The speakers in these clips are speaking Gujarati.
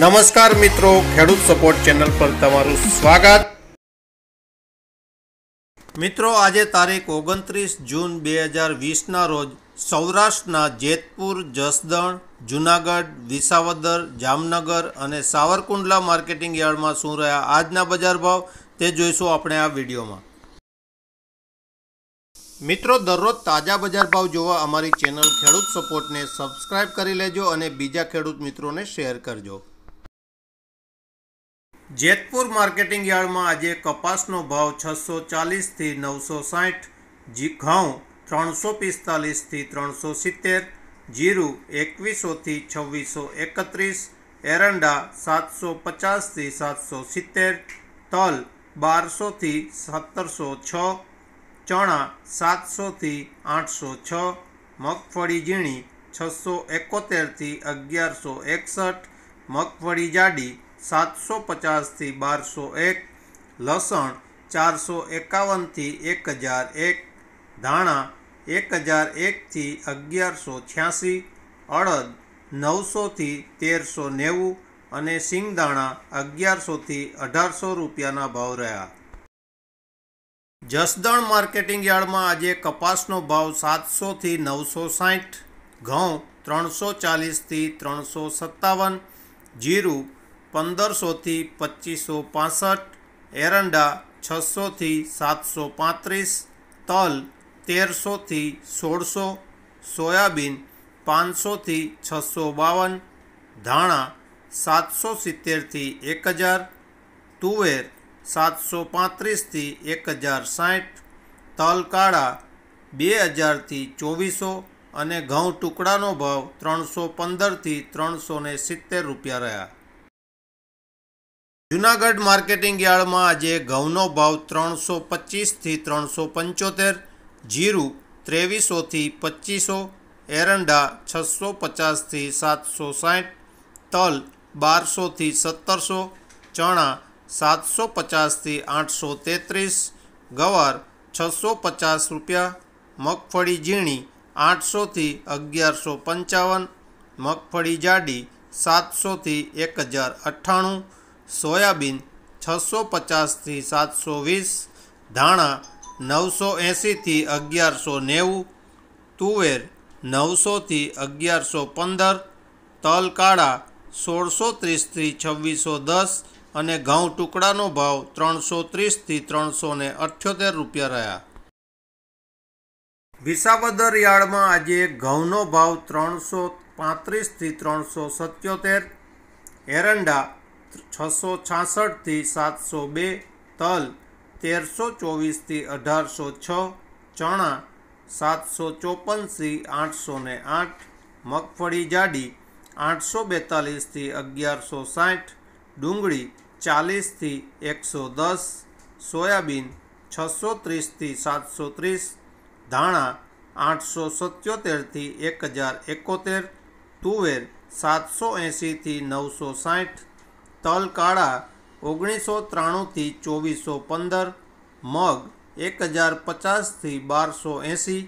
નમસ્કાર મિત્રો ખેડૂત સપોર્ટ ચેનલ પર તમારું સ્વાગત મિત્રો આજે તારીખ ઓગણત્રીસ જૂન બે હજાર વીસના રોજ સૌરાષ્ટ્રના જેતપુર જસદણ જુનાગઢ વિસાવદર જામનગર અને સાવરકુંડલા માર્કેટિંગ યાર્ડમાં શું રહ્યા આજના બજાર ભાવ તે જોઈશું આપણે આ વિડીયોમાં મિત્રો દરરોજ તાજા બજાર ભાવ જોવા અમારી ચેનલ ખેડૂત સપોર્ટને સબસ્ક્રાઇબ કરી લેજો અને બીજા ખેડૂત મિત્રોને શેર કરજો જેતપુર માર્કેટિંગ યાર્ડમાં આજે કપાસનો ભાવ છસો ચાલીસથી નવસો સાઠ જી ઘઉં ત્રણસો પિસ્તાલીસથી ત્રણસો સિત્તેર જીરું એકવીસોથી છવ્વીસો એકત્રીસ એરંડા સાતસો પચાસથી સાતસો સિત્તેર તલ બારસોથી સત્તરસો છ ચણા સાતસોથી આઠસો છ મગફળી ઝીણી છસો એકોતેરથી અગિયારસો એકસઠ મગફળી જાડી સાતસો પચાસથી બારસો એક લસણ ચારસો એકાવનથી એક હજાર એક ધાણા એક હજાર એકથી અગિયારસો છ્યાસી અડદ નવસોથી તેરસો નેવું અને સિંગદાણા અગિયારસોથી અઢારસો રૂપિયાના ભાવ રહ્યા જસદણ માર્કેટિંગ યાર્ડમાં આજે કપાસનો ભાવ સાતસોથી નવસો સાઠ ઘઉં ત્રણસો ચાલીસથી ત્રણસો સત્તાવન જીરું પંદરસોથી પચીસો પાસઠ એરંડા છસોથી સાતસો પાંત્રીસ તલ તેરસોથી સોળસો સોયાબીન પાંચસોથી છસો બાવન ધાણા સાતસો સિત્તેરથી એક હજાર તુવેર સાતસો પાંત્રીસથી એક હજાર સાઠ તલ કાળા બે હજારથી ચોવીસો અને ઘઉં ટુકડાનો ભાવ ત્રણસો પંદરથી ત્રણસો સિત્તેર રૂપિયા રહ્યા જૂનાગઢ માર્કેટિંગ યાર્ડમાં આજે ઘઉંનો ભાવ ત્રણસો પચીસથી ત્રણસો પંચોતેર જીરું ત્રેવીસોથી પચીસો એરંડા છસો પચાસથી સાતસો સાઠ તલ બારસોથી સત્તરસો ચણા સાતસો પચાસથી આઠસો તેત્રીસ ગવાર છસો પચાસ રૂપિયા મગફળી ઝીણી આઠસોથી અગિયારસો પંચાવન મગફળી જાડી સાતસોથી એક હજાર અઠ્ઠાણું સોયાબીન છસો પચાસથી સાતસો વીસ ધાણા નવસો એંસીથી અગિયારસો નેવું તુવેર નવસોથી અગિયારસો પંદર તલકાળા સોળસો ત્રીસથી છવ્વીસો દસ અને ઘઉં ટુકડાનો ભાવ ત્રણસો ત્રીસથી ત્રણસો ને અઠ્યોતેર રૂપિયા રહ્યા વિસાવદર યાર્ડમાં આજે ઘઉંનો ભાવ ત્રણસો પાંત્રીસથી ત્રણસો સત્યોતેર એરંડા છસો છાસઠથી સાતસો બે તલ તેરસો ચોવીસથી અઢારસો છ ચણા સાતસો ચોપનથી આઠસો ને આઠ મગફળી જાડી આઠસો બેતાલીસથી અગિયારસો સાઠ ડુંગળી ચાલીસથી એકસો દસ સોયાબીન છસો ત્રીસથી સાતસો ત્રીસ ધાણા આઠસો સત્યોતેરથી એક હજાર એકોતેર તુવેર સાતસો એંશીથી નવસો સાઠ તલ કાળા ઓગણીસો ત્રાણુંથી ચોવીસો પંદર મગ એક હજાર પચાસથી બારસો એંસી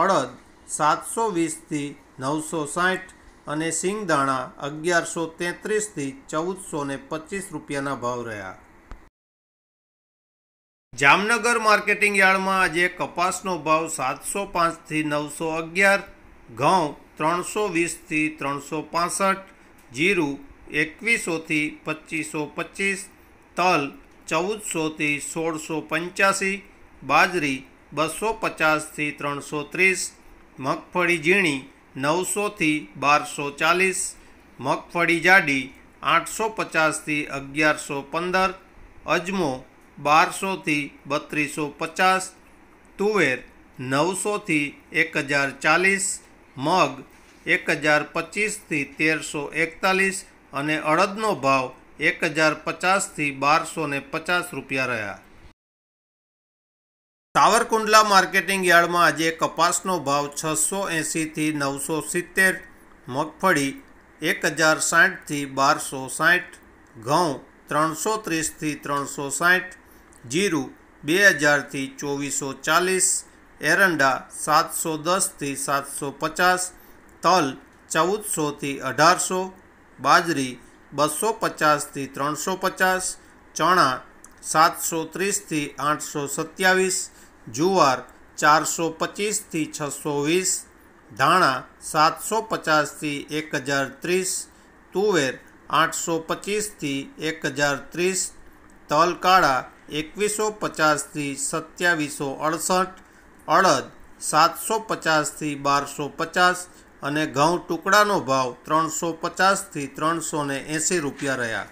અડદ સાતસો વીસથી નવસો સાઠ અને સિંગદાણા અગિયારસો તેત્રીસથી ચૌદસો ને પચીસ રૂપિયાના ભાવ રહ્યા જામનગર માર્કેટિંગ યાર્ડમાં આજે કપાસનો ભાવ સાતસો પાંચથી નવસો અગિયાર ઘઉં ત્રણસો વીસથી ત્રણસો પાસઠ જીરું એકવીસોથી પચીસો પચીસ તલ ચૌદસોથી સોળસો પંચ્યાસી બાજરી બસો પચાસથી ત્રણસો ત્રીસ મગફળી ઝીણી નવસોથી બારસો ચાલીસ મગફળી જાડી આઠસો પચાસથી અગિયારસો પંદર અજમો બારસોથી બત્રીસો પચાસ તુવેર નવસોથી એક હજાર ચાલીસ મગ એક હજાર પચીસથી તેરસો એકતાલીસ અને અડદનો ભાવ એક હજાર પચાસથી બારસો ને પચાસ રૂપિયા રહ્યા સાવરકુંડલા માર્કેટિંગ યાર્ડમાં આજે કપાસનો ભાવ છસો એંસીથી નવસો સિત્તેર મગફળી એક હજાર સાઠથી બારસો સાઠ ઘઉં ત્રણસો ત્રીસથી ત્રણસો સાઠ જીરું બે હજારથી ચોવીસો ચાલીસ એરંડા સાતસો દસથી સાતસો પચાસ તલ ચૌદસોથી અઢારસો બાજરી બસો પચાસથી ત્રણસો પચાસ ચણા સાતસો ત્રીસથી આઠસો સત્યાવીસ જુવાર ચારસો પચીસથી છસો વીસ ધાણા સાતસો પચાસથી એક હજાર ત્રીસ તુવેર આઠસો પચીસથી એક હજાર ત્રીસ તલકાળા એકવીસો પચાસથી સત્યાવીસો અડસઠ અડદ સાતસો પચાસથી બારસો પચાસ અને ઘઉં ટુકડાનો ભાવ ત્રણસો પચાસથી ત્રણસો ને એંસી રૂપિયા રહ્યા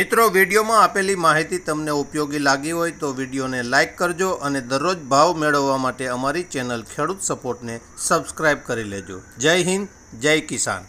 મિત્રો વિડીયોમાં આપેલી માહિતી તમને ઉપયોગી લાગી હોય તો વિડીયોને લાઇક કરજો અને દરરોજ ભાવ મેળવવા માટે અમારી ચેનલ ખેડૂત સપોર્ટને સબસ્ક્રાઈબ કરી લેજો જય હિન્દ જય કિસાન